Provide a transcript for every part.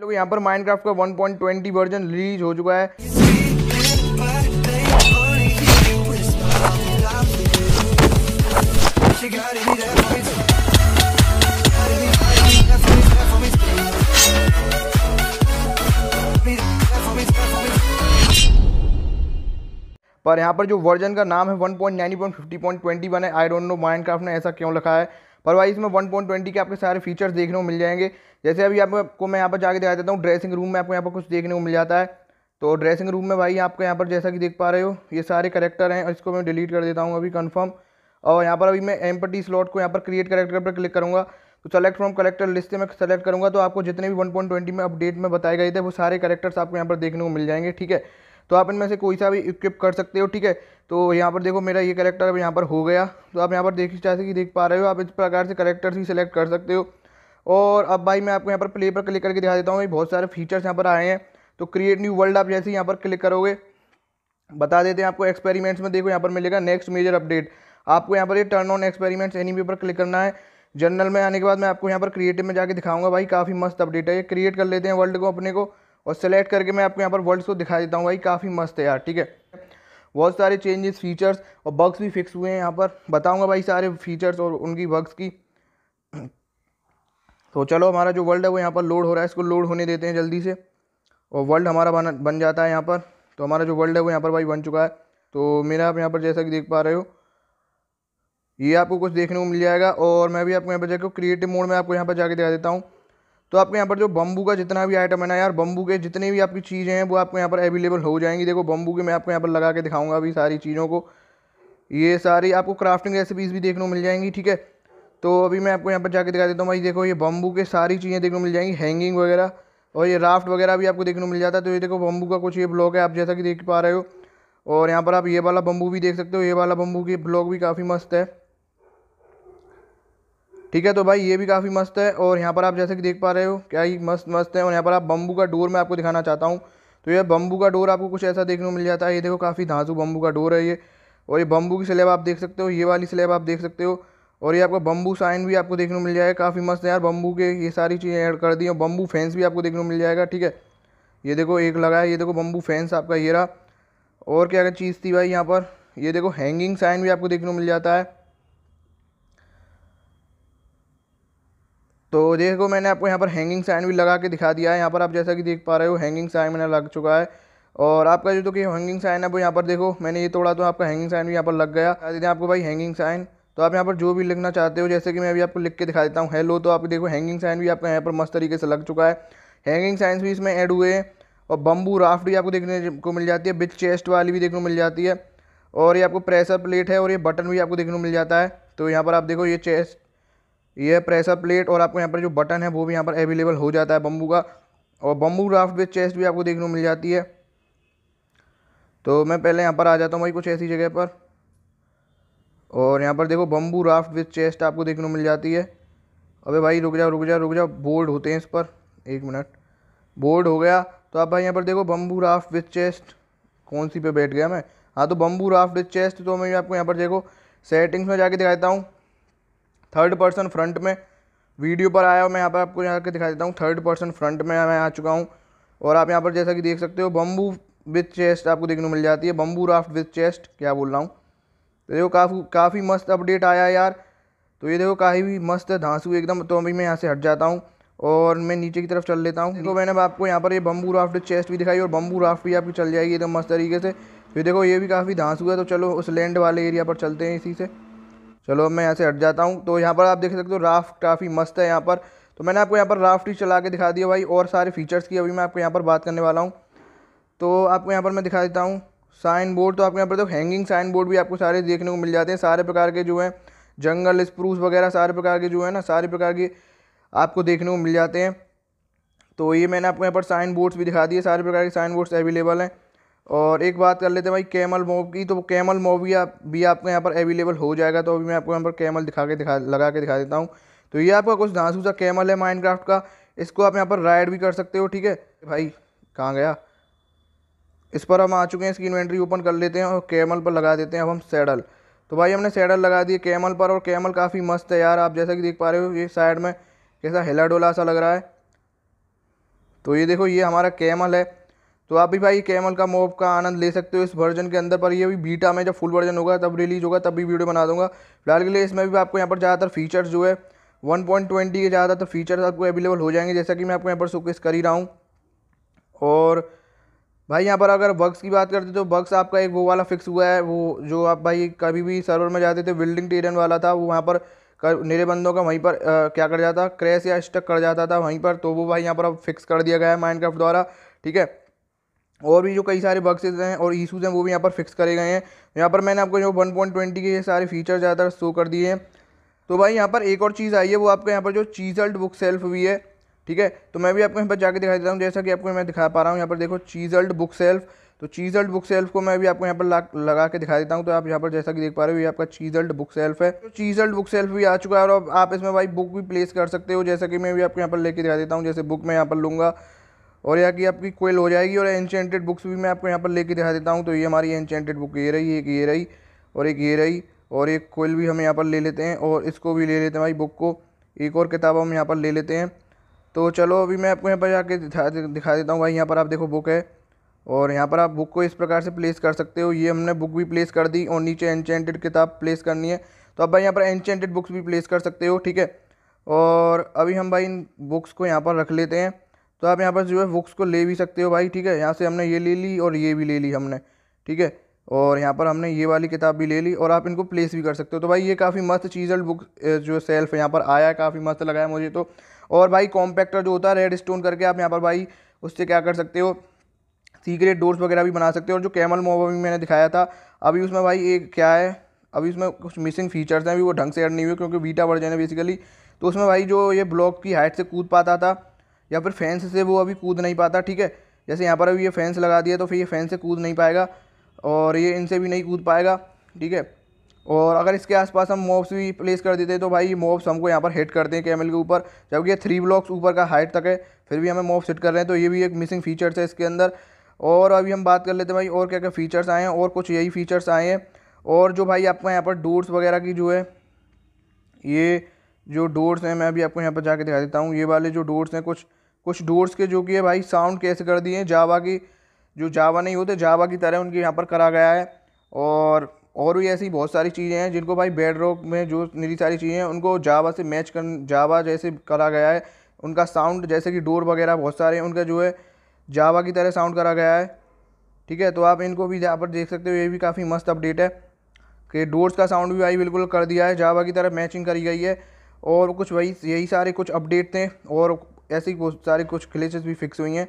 लोग यहाँ पर माइनक्राफ्ट का 1.20 वर्जन रिलीज हो चुका है पर यहाँ पर जो वर्जन का नाम है 1.90.50.21 है आई डोंट नो माइनक्राफ्ट ने ऐसा क्यों लिखा है और भाई इसमें वन पॉइंट ट्वेंटी के आपके सारे फीचर्स देखने को मिल जाएंगे जैसे अभी आपको मैं यहाँ पर जाके दिखा देता हूँ ड्रेसिंग रूम में आपको यहाँ पर कुछ देखने को मिल जाता है तो ड्रेसिंग रूम में भाई आपको यहाँ पर जैसा कि देख पा रहे हो ये सारे करेक्टर हैं इसको मैं डिलीट कर देता हूँ अभी कन्फर्म और यहाँ पर अभी मैं एम्पटी स्लॉट को यहाँ पर क्रिएट करेक्टर पर क्लिक करूँगा तो सेलेक्ट फ्रॉम करेक्टर लिस्ट में सेलेक्ट करूँगा तो आपको जितने भी 1.20 में अपडेट में बताए गए थे वो सारे करेक्टर्स आपको यहाँ पर देखने को मिल जाएंगे ठीक है तो आप इनमें से कोई सा भी इक्विप कर सकते हो ठीक है तो यहाँ पर देखो मेरा ये करेक्टर अब यहाँ पर हो गया तो आप यहाँ पर देख जैसे कि देख पा रहे हो आप इस प्रकार से करेक्टर ही सिलेक्ट कर सकते हो और अब भाई मैं आपको यहाँ पर प्ले पर क्लिक करके दिखा देता हूँ भाई बहुत सारे फीचर्स यहाँ पर आए हैं तो क्रिएट न्यू वर्ल्ड आप जैसे यहाँ पर क्लिक करोगे बता देते हैं आपको एक्सपेरिमेंट्स में देखो यहाँ पर मिलेगा नेक्स्ट मेजर अपडेट आपको यहाँ पर ये टर्न ऑन एक्सपेरिमेंट्स पे पर क्लिक करना है जनरल में आने के बाद मैं आपको यहाँ पर क्रिएटिव में जाके दिखाऊंगा भाई काफ़ी मस्त अपडेट है ये क्रिएट कर लेते हैं वर्ल्ड को अपने को और सेलेक्ट करके मैं आपको यहाँ पर वर्ड्स को दिखा देता हूँ भाई काफ़ी मस्त है यार ठीक है बहुत सारे चेंजेस फीचर्स और बग्स भी फिक्स हुए हैं यहाँ पर बताऊँगा भाई सारे फीचर्स और उनकी बग्स की तो चलो हमारा जो वर्ल्ड है वो यहाँ पर लोड हो रहा है इसको लोड होने देते हैं जल्दी से और वर्ल्ड हमारा बना बन जाता है यहाँ पर तो हमारा जो वर्ल्ड है वो यहाँ पर भाई बन चुका है तो मेरा आप यहाँ पर जैसा कि देख पा रहे हो ये आपको कुछ देखने को मिल जाएगा और मैं भी आपको यहाँ पर जाकर क्रिएटिव मोड में आपको यहाँ पर जाके दिखा देता हूँ तो आपके यहाँ पर जो बम्बू का जितना भी आइटम है ना यार बम्बू के जितने भी आपकी चीज़ें हैं वो आपके यहाँ पर अवेलेबल हो जाएंगी देखो बम्बू के मैं आपको यहाँ पर लगा के दिखाऊंगा अभी सारी चीज़ों को ये सारी आपको क्राफ्टिंग रेसिपीज़ भी देखने को मिल जाएंगी ठीक है तो अभी मैं आपको यहाँ पर जाके दिखा देता हूँ भाई देखो ये बम्बू के सारी चीज़ें देखने को मिल जाएंगी हैंगिंग वगैरह और ये राफ्ट वगैरह भी आपको देखने को मिल जाता है तो ये देखो बम्बू का कुछ ये ब्लॉक है आप जैसा कि देख पा रहे हो और यहाँ पर आप ये वाला बम्बू भी देख सकते हो ये वाला बम्बू के ब्लॉक भी काफ़ी मस्त है ठीक है तो भाई ये भी काफ़ी मस्त है और यहाँ पर आप जैसे कि देख पा रहे हो क्या ही मस्त मस्त है और यहाँ पर आप बम्बू का डोर मैं आपको दिखाना चाहता हूँ तो यह बम्बू का डोर आपको कुछ ऐसा देखने को मिल जाता है ये देखो काफ़ी धांसू बम्बू का डोर है ये और ये बम्बू की स्लेब आप देख सकते हो ये वाली स्लेब आप देख सकते हो और ये आपका बम्बू साइन भी आपको देखने को मिल जाएगा काफ़ी मस्त है यार बम्बू के ये सारी चीज़ें ऐड कर दी और बम्बू फैंस भी आपको देखने को मिल जाएगा ठीक है ये देखो एक लगा है ये देखो बम्बू फैंस आपका ये रहा और क्या क्या चीज़ थी भाई यहाँ पर ये देखो हैंगिंग साइन भी आपको देखने को मिल जाता है तो देखो मैंने आपको यहाँ पर हैंगिंग साइन भी लगा के दिखा दिया है यहाँ पर आप जैसा कि देख पा रहे हो हैंगिंग साइन मैंने लग चुका है और आपका जो तो कि हैंगिंग साइन है वो यहाँ पर देखो मैंने ये तोड़ा तो आपका हैंगिंग साइन भी यहाँ पर लग गया दिखा आपको भाई हैंगिंग साइन तो आप यहाँ पर जो भी लिखना चाहते हो जैसे कि मैं अभी आपको लिख के दिखा देता हूँ हेलो तो आप देखो हैंगिंग साइन भी आपका यहाँ पर मस्त तरीके से लग चुका है हैंगिंग साइंस भी इसमें ऐड हुए हैं और बम्बू राफ्ट भी आपको देखने को मिल जाती है बिच चेस्ट वाली भी देखने को मिल जाती है और ये आपको प्रेशर प्लेट है और ये बटन भी आपको देखने को मिल जाता है तो यहाँ पर आप देखो ये चेस्ट ये प्रेशर प्लेट और आपको यहाँ पर जो बटन है वो भी यहाँ पर अवेलेबल हो जाता है बम्बू का और बम्बू राफ्ट विथ चेस्ट भी आपको देखने को मिल जाती है तो मैं पहले यहाँ पर आ जाता हूँ भाई कुछ ऐसी जगह पर और यहाँ पर देखो बम्बू राफ्ट विथ चेस्ट आपको देखने को मिल जाती है अबे भाई रुक जाओ रुक जाओ रुक जाओ बोल्ड होते हैं इस पर एक मिनट बोल्ड हो गया तो आप भाई यहाँ पर देखो बम्बू राफ्ट विथ चेस्ट कौन सी पे बैठ गया मैं हाँ तो बम्बू राफ्ट विथ चेस्ट तो मैं आपको यहाँ पर देखो सेटिंग्स में जाके दिखाता हूँ थर्ड पर्सन फ्रंट में वीडियो पर आया हूँ मैं यहाँ पर आपको यहाँ के दिखा देता हूँ थर्ड पर्सन फ्रंट में मैं आ चुका हूँ और आप यहाँ पर जैसा कि देख सकते हो बम्बू विथ चेस्ट आपको देखने को मिल जाती है बम्बू राफ्ट विथ चेस्ट क्या बोल रहा हूँ तो देखो काफ़ी काफ़ी मस्त अपडेट आया यार तो ये देखो काफ़ी मस्त है धांसू एकदम तो अभी मैं यहाँ से हट जाता हूँ और मैं नीचे की तरफ चल लेता हूँ देखो मैंने आपको यहाँ पर ये बम्बू राफ्ट चेस्ट भी दिखाई और बम्बू राफ्ट भी आपकी चल जाएगी एकदम मस्त तरीके से फिर देखो ये भी काफ़ी धांसू है तो चलो उस लैंड वाले एरिया पर चलते हैं इसी से चलो मैं यहाँ से हट जाता हूँ तो यहाँ पर आप देख सकते हो राफ्ट काफ़ी मस्त है यहाँ पर तो मैंने आपको यहाँ पर राफ्ट ही चला के दिखा दिया भाई और सारे फीचर्स की अभी मैं आपको यहाँ पर बात करने वाला हूँ तो आपको यहाँ पर मैं दिखा देता हूँ साइन बोर्ड तो आपको यहाँ पर तो हैंगिंग साइन बोर्ड भी आपको सारे देखने को मिल जाते हैं सारे प्रकार के जो हैं जंगल स्प्रूस वगैरह सारे प्रकार के जो है ना सारे प्रकार के आपको देखने को मिल जाते हैं तो ये मैंने आपको यहाँ पर साइन बोर्ड्स भी दिखा दिए सारे प्रकार के साइन बोर्ड्स अवेलेबल हैं और एक बात कर लेते हैं भाई कैमल मोव की तो कैमल मोव भी आप भी आपको यहाँ पर अवेलेबल हो जाएगा तो अभी मैं आपको यहाँ पर कैमल दिखा के दिखा लगा के दिखा देता हूँ तो ये आपका कुछ धांसू सा कैमल है माइनक्राफ्ट का इसको आप यहाँ पर राइड भी कर सकते हो ठीक है भाई कहाँ गया इस पर हम आ चुके हैं इसकी इन्वेंट्री ओपन कर लेते हैं और कैमल पर लगा देते हैं अब हम सैडल तो भाई हमने सैडल लगा दिए कैमल पर और कैमल काफ़ी मस्त है यार आप जैसा कि देख पा रहे हो ये साइड में कैसा हिला डोला सा लग रहा है तो ये देखो ये हमारा कैमल है तो आप भी भाई कैमल का मोब का आनंद ले सकते हो इस वर्जन के अंदर पर ये भी बीटा में जब फुल वर्जन होगा तब रिलीज होगा तब भी वीडियो बना दूंगा फिलहाल के लिए इसमें भी आपको यहाँ पर ज़्यादातर फीचर्स जो है 1.20 के ज़्यादातर फीचर्स आपको अवेलेबल हो जाएंगे जैसा कि मैं आपको यहाँ पर सुकेस कर ही रहा हूँ और भाई यहाँ पर अगर बग्स की बात करते तो बग्स आपका एक वो वाला फिक्स हुआ है वो जो आप भाई कभी भी सर्वर में जाते थे बिल्डिंग टेरन वाला था वो वहाँ पर कर निरे बंदों का वहीं पर आ, क्या कर जाता क्रैश या स्टक कर जाता था वहीं पर तो वो भाई यहाँ पर अब फिक्स कर दिया गया है माइनक्राफ्ट द्वारा ठीक है और भी जो कई सारे बक्सेज हैं और इशूज़ हैं वो भी यहाँ पर फिक्स करे गए हैं यहाँ पर मैंने आपको जो वन पॉइंट ट्वेंटी के सारे फीचर ज़्यादातर शो कर दिए हैं तो भाई यहाँ पर एक और चीज़ आई है वो आपका यहाँ पर जो चीज़ल्ड बुक सेल्फ भी है ठीक है तो मैं भी आपको यहाँ पर जाके दिखा देता हूँ जैसा कि आपको मैं दिखा पा रहा हूँ यहाँ पर देखो चीज़ल्ड बुक सेल्फ तो चीज़ल्ड बुक सेल्फ को मैं भी आपको यहाँ पर लगा के दिखा देता हूँ तो आप यहाँ पर जैसा कि देख पा रहे हो ये आपका चीज़ल्ड बुक सेल्फ है तो चीज़ल्ड बुक सेल्फ भी आ चुका है और आप इसमें भाई बुक भी प्लेस कर सकते हो जैसा कि मैं भी आपको यहाँ पर लेके दिखा देता हूँ जैसे बुक मैं यहाँ पर लूँगा और यहाँ की आपकी कोयल हो जाएगी और एनचेंटेड बुक्स भी मैं आपको यहाँ पर लेके दिखा देता हूँ तो ये हमारी एनचेंटेड बुक ये रही एक ये रही और एक ये रही और एक कोयल भी हम यहाँ पर ले लेते हैं और इसको भी ले लेते हैं भाई बुक को एक और किताब हम यहाँ पर ले लेते हैं तो चलो अभी मैं आपको यहाँ पर जाके दिखा दिखा देता हूँ भाई यहाँ पर आप देखो बुक है और यहाँ पर आप बुक को इस प्रकार से प्लेस कर सकते हो ये हमने बुक भी प्लेस कर दी और नीचे एनचेंटेड किताब प्लेस करनी है तो आप भाई यहाँ पर एनचेंटेड बुक्स भी प्लेस कर सकते हो ठीक है और अभी हम भाई इन बुक्स को यहाँ पर रख लेते हैं तो आप यहाँ पर जो है बुक्स को ले भी सकते हो भाई ठीक है यहाँ से हमने ये ले ली और ये भी ले ली हमने ठीक है और यहाँ पर हमने ये वाली किताब भी ले ली और आप इनको प्लेस भी कर सकते हो तो भाई ये काफ़ी मस्त चीज़ल बुक जो सेल्फ यहाँ पर आया है काफ़ी मस्त लगा है मुझे तो और भाई कॉम्पैक्टर जो होता है रेड स्टोन करके आप यहाँ पर भाई उससे क्या कर सकते हो सीक्रेट डोर्स वगैरह भी बना सकते हो और जो कैमल मोबा भी मैंने दिखाया था अभी उसमें भाई एक क्या है अभी उसमें कुछ मिसिंग फीचर्स हैं अभी वो ढंग से ऐड नहीं हुए क्योंकि वीटा वर्जन है बेसिकली तो उसमें भाई जो ये ब्लॉक की हाइट से कूद पाता था या फिर फैंस से वो अभी कूद नहीं पाता ठीक है जैसे यहाँ पर अभी ये फैंस लगा दिया तो फिर ये फ़ैन से कूद नहीं पाएगा और ये इनसे भी नहीं कूद पाएगा ठीक है और अगर इसके आसपास हम मॉब्स भी प्लेस कर देते हैं तो भाई मॉब्स हमको यहाँ पर हिट करते हैं कैमल के ऊपर जबकि ये थ्री ब्लॉक्स ऊपर का हाइट तक है फिर भी हमें मॉब्स हिट कर रहे हैं तो ये भी एक मिसिंग फीचर्स है इसके अंदर और अभी हम बात कर लेते हैं भाई और क्या क्या फ़ीचर्स आए हैं और कुछ यही फ़ीचर्स आए हैं और जो भाई आपका यहाँ पर डोर्स वगैरह की जो है ये जो डोर्स हैं मैं अभी आपको यहाँ पर जाके दिखा देता हूँ ये वाले जो डोर्स हैं कुछ कुछ डोर्स के जो कि है भाई साउंड कैसे कर दिए हैं जावा की जो जावा नहीं होते जावा की तरह उनके यहाँ पर करा गया है और और भी ऐसी बहुत सारी चीज़ें हैं जिनको भाई बेड रोक में जो निरी सारी चीज़ें हैं उनको जावा से मैच कर जावा जैसे करा गया है उनका साउंड जैसे कि डोर वगैरह बहुत सारे हैं उनका जो है जावा की तरह साउंड करा गया है ठीक है तो आप इनको भी यहाँ पर देख सकते हो ये भी काफ़ी मस्त अपडेट है कि डोर्स का साउंड भी भाई बिल्कुल कर दिया है जावा की तरह मैचिंग करी गई है और कुछ वही यही सारे कुछ अपडेट थे और ऐसी सारे कुछ क्लेचेस भी फिक्स हुई हैं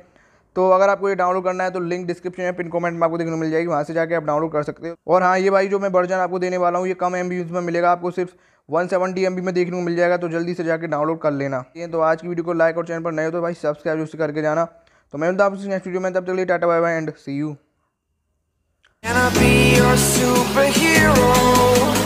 तो अगर आपको ये डाउनलोड करना है तो लिंक डिस्क्रिप्शन में पिन कमेंट में आपको देखने को मिल जाएगी वहाँ से जाके आप डाउनलोड कर सकते हो और हाँ ये भाई जो मैं वर्जन आपको देने वाला हूँ ये कम एम में मिलेगा आपको सिर्फ वन सेवेंटी एम में देखने को मिल जाएगा तो जल्दी से जाकर डाउनलोड कर लेना ये तो आज की वीडियो को लाइक और चैनल पर नए हो तो भाई सब्सक्राइब जो करके जाना तो मैं मिलता आपसे नेक्स्ट वीडियो में तब तक लिए tata bye bye and see you